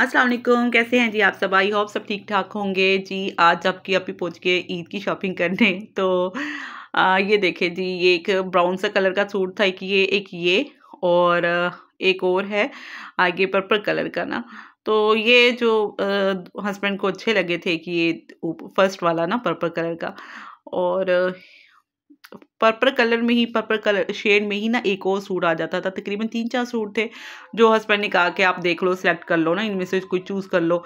असलम कैसे हैं जी आप सब आई होप सब ठीक ठाक होंगे जी आज आपकी ही पहुँच गए ईद की शॉपिंग करने तो आ, ये देखे जी ये एक ब्राउन सा कलर का सूट था कि ये एक ये और एक और है आगे पर्पल कलर का ना तो ये जो हस्बैंड को अच्छे लगे थे कि ये फर्स्ट वाला ना पर्पल कलर का और पर्पल कलर में ही पर्पल कलर शेड में ही ना एक और सूट आ जाता था तकरीबन तीन चार सूट थे जो हस्बैंड ने कहा कि आप देख लो सेलेक्ट कर लो ना इनमें से कोई चूज़ कर लो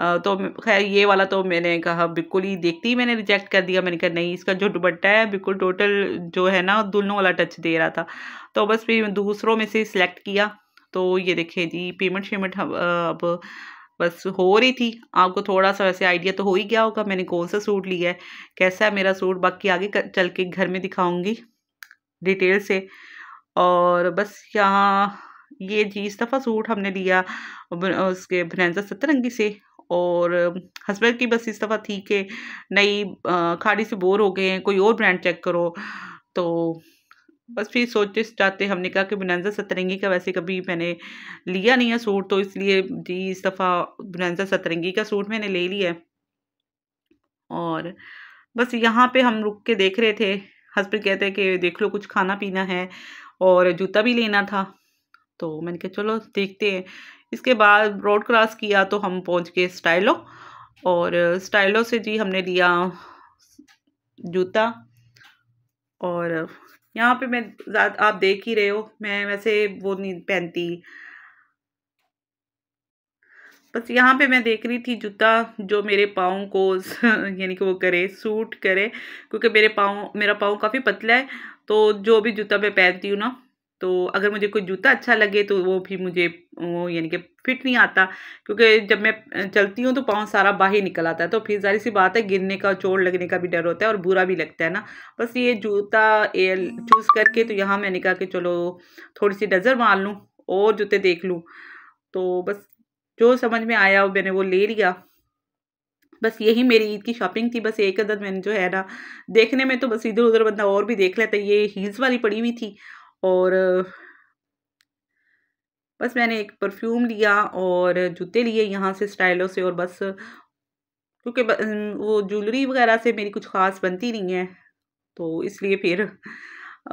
तो खैर ये वाला तो मैंने कहा बिल्कुल ही देखते ही मैंने रिजेक्ट कर दिया मैंने कहा नहीं इसका जो दुपट्टा है बिल्कुल टोटल जो है ना दुल्हनों वाला टच दे रहा था तो बस फिर दूसरों में से सिलेक्ट किया तो ये देखिए जी पेमेंट शेमेंट अब बस हो रही थी आपको थोड़ा सा वैसे आइडिया तो हो ही गया होगा मैंने कौन सा सूट लिया है कैसा है मेरा सूट बाकी आगे चल के घर में दिखाऊंगी डिटेल से और बस यहाँ ये जी इस दफ़ा सूट हमने लिया उसके भनैजा सतरंगी से और हस्बैंड की बस इस दफ़ा थी कि नई खाड़ी से बोर हो गए हैं कोई और ब्रांड चेक करो तो बस फिर सोचते जाते हमने कहा कि बुनैजा सतरंगी का वैसे कभी मैंने लिया नहीं है सूट तो इसलिए जी इस दफ़ा बुनैजा सतरंगी का सूट मैंने ले लिया है और बस यहाँ पे हम रुक के देख रहे थे हस्बैंड कहते हैं कि देख लो कुछ खाना पीना है और जूता भी लेना था तो मैंने कहा चलो देखते हैं इसके बाद रोड क्रॉस किया तो हम पहुँच गए स्टाइलो और स्टाइलो से जी हमने लिया जूता और यहाँ पे मैं आप देख ही रहे हो मैं वैसे वो नहीं पहनती बस यहाँ पे मैं देख रही थी जूता जो मेरे पाँव को यानी कि वो करे सूट करे क्योंकि मेरे पाँव मेरा पाँव काफ़ी पतला है तो जो भी जूता मैं पहनती हूँ ना तो अगर मुझे कोई जूता अच्छा लगे तो वो भी मुझे वो यानी कि फिट नहीं आता क्योंकि जब मैं चलती हूँ तो पाँव सारा बाहर निकल आता है तो फिर जारी सी बात है गिरने का चोट लगने का भी डर होता है और बुरा भी लगता है ना बस ये जूता चूज़ करके तो यहाँ मैंने कहा कि चलो थोड़ी सी डजर मार लूँ और जूते देख लूँ तो बस जो समझ में आया वो मैंने वो ले लिया बस यही मेरी ईद की शॉपिंग थी बस एक अदर मैंने जो है ना देखने में तो बस इधर उधर बंदा और भी देख लेता ये हील्स वाली पड़ी हुई थी और बस मैंने एक परफ्यूम लिया और जूते लिए यहाँ से स्टाइलों से और बस क्योंकि वो ज्वेलरी वगैरह से मेरी कुछ ख़ास बनती नहीं है तो इसलिए फिर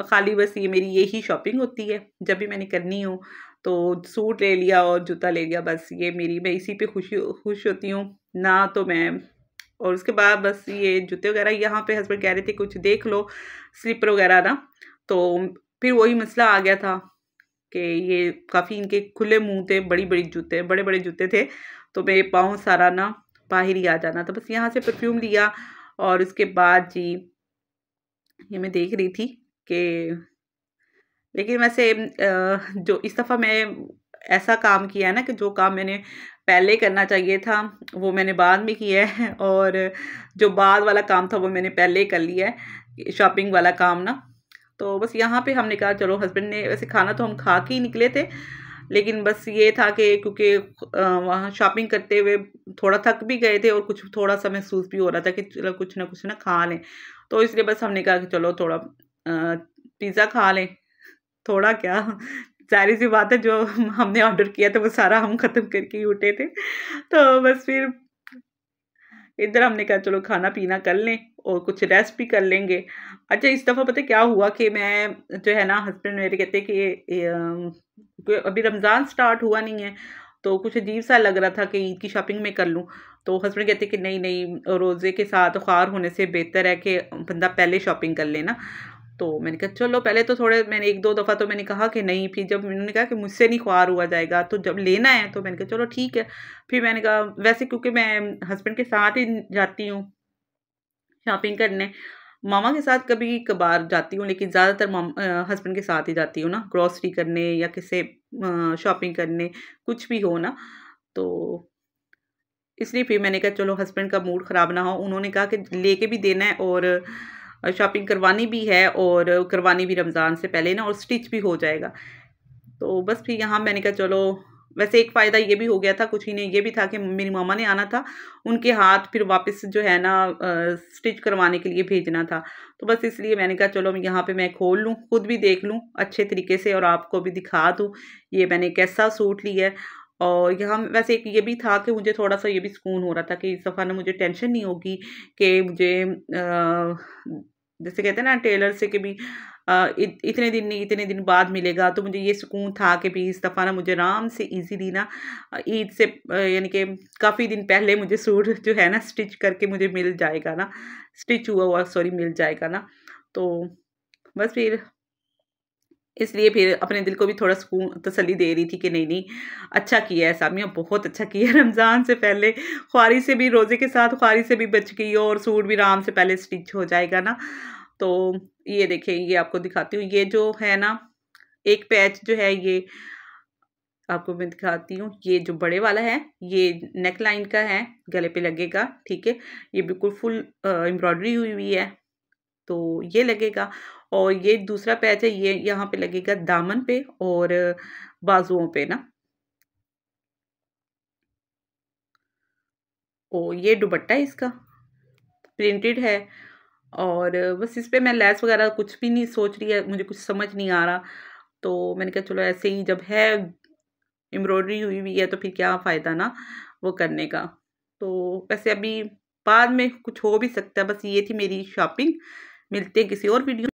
खाली बस ये मेरी यही शॉपिंग होती है जब भी मैंने करनी हो तो सूट ले लिया और जूता ले लिया बस ये मेरी मैं इसी पे खुशी खुश होती हूँ ना तो मैं और उसके बाद बस ये जूते वगैरह यहाँ पे हस्बैंड कह रहे थे कुछ देख लो स्लीपर वगैरह ना तो फिर वही मसला आ गया था कि ये काफ़ी इनके खुले मुंह थे बड़ी बड़ी जूते बड़े बड़े जूते थे तो मेरे पाँव सारा ना बाहर ही आ जाना था बस यहाँ से परफ्यूम लिया और उसके बाद जी ये मैं देख रही थी कि लेकिन वैसे जो इस दफ़ा मैं ऐसा काम किया है ना कि जो काम मैंने पहले करना चाहिए था वो मैंने बाद में किया है और जो बाद वाला काम था वो मैंने पहले कर लिया है शॉपिंग वाला काम ना तो बस यहाँ पे हमने कहा चलो हस्बैंड ने वैसे खाना तो हम खा के ही निकले थे लेकिन बस ये था कि क्योंकि वहाँ शॉपिंग करते हुए थोड़ा थक भी गए थे और कुछ थोड़ा सा महसूस भी हो रहा था कि चलो कुछ ना कुछ ना खा लें तो इसलिए बस हमने कहा कि चलो थोड़ा पिज़्ज़ा खा लें थोड़ा क्या सारी सी बात है जो हमने ऑर्डर किया था वो सारा हम ख़त्म करके ही उठे थे तो बस फिर इधर हमने कहा चलो खाना पीना कर लें और कुछ रेस्ट भी कर लेंगे अच्छा इस दफ़ा पता क्या हुआ कि मैं जो है ना हस्बैंड मेरे कहते कि अभी रमज़ान स्टार्ट हुआ नहीं है तो कुछ अजीब सा लग रहा था कि ईद की शॉपिंग मैं कर लूँ तो हस्बैंड कहते कि नहीं नहीं रोज़े के साथ ख्वार होने से बेहतर है कि बंदा पहले शॉपिंग कर लेना तो मैंने कहा चलो पहले तो थोड़े मैंने एक दो दफ़ा तो मैंने कहा कि नहीं फिर जब उन्होंने कहा कि मुझसे नहीं ख्वार हुआ जाएगा तो जब लेना है तो मैंने कहा चलो ठीक है फिर मैंने कहा वैसे क्योंकि मैं हस्बैंड के साथ ही जाती हूँ शॉपिंग करने मामा के साथ कभी कभार जाती हूँ लेकिन ज़्यादातर हस्बैंड के साथ ही जाती हूँ ना ग्रॉसरी करने या किसे शॉपिंग करने कुछ भी हो ना तो इसलिए फिर मैंने कहा चलो हस्बैंड का मूड ख़राब ना हो उन्होंने कहा कि लेके भी देना है और शॉपिंग करवानी भी है और करवानी भी रमज़ान से पहले ना और स्टिच भी हो जाएगा तो बस फिर यहाँ मैंने कहा चलो वैसे एक फ़ायदा ये भी हो गया था कुछ ही नहीं ये भी था कि मेरी मामा ने आना था उनके हाथ फिर वापस जो है ना स्टिच करवाने के लिए भेजना था तो बस इसलिए मैंने कहा चलो यहाँ पे मैं खोल लूँ खुद भी देख लूँ अच्छे तरीके से और आपको भी दिखा दूँ ये मैंने कैसा सूट लिया है और यहाँ वैसे एक ये भी था कि मुझे थोड़ा सा ये भी सुकून हो रहा था कि इस दफ़ा ना मुझे टेंशन नहीं होगी कि मुझे आ, जैसे कहते हैं ना टेलर से कि भी इत, इतने दिन नहीं इतने दिन बाद मिलेगा तो मुझे ये सुकून था कि भी इस दफ़ा ना मुझे आराम से इजीली ना ईद से यानी कि काफ़ी दिन पहले मुझे सूट जो है ना स्टिच करके मुझे मिल जाएगा ना स्टिच हुआ हुआ सॉरी मिल जाएगा ना तो बस फिर इसलिए फिर अपने दिल को भी थोड़ा सुकून तसली दे रही थी कि नहीं नहीं अच्छा किया है सामिया बहुत अच्छा किया है रमज़ान से पहले ख्वारी से भी रोज़े के साथ ख्वारी से भी बच गई और सूट भी आराम से पहले स्टिच हो जाएगा ना तो ये देखें ये आपको दिखाती हूँ ये जो है ना एक पैच जो है ये आपको मैं दिखाती हूँ ये जो बड़े वाला है ये नेक लाइन का है गले पे लगेगा ठीक है ये बिल्कुल फुल एम्ब्रॉयडरी हुई हुई है तो ये लगेगा और ये दूसरा पैच है ये यहाँ पे लगेगा दामन पे और बाजुओं पे ना ओ ये दुबट्टा है इसका प्रिंटेड है और बस इस पर मैं लैस वगैरह कुछ भी नहीं सोच रही है मुझे कुछ समझ नहीं आ रहा तो मैंने कहा चलो ऐसे ही जब है एम्ब्रॉयडरी हुई हुई है तो फिर क्या फ़ायदा ना वो करने का तो वैसे अभी बाद में कुछ हो भी सकता है बस ये थी मेरी शॉपिंग मिलते हैं किसी और वीडियो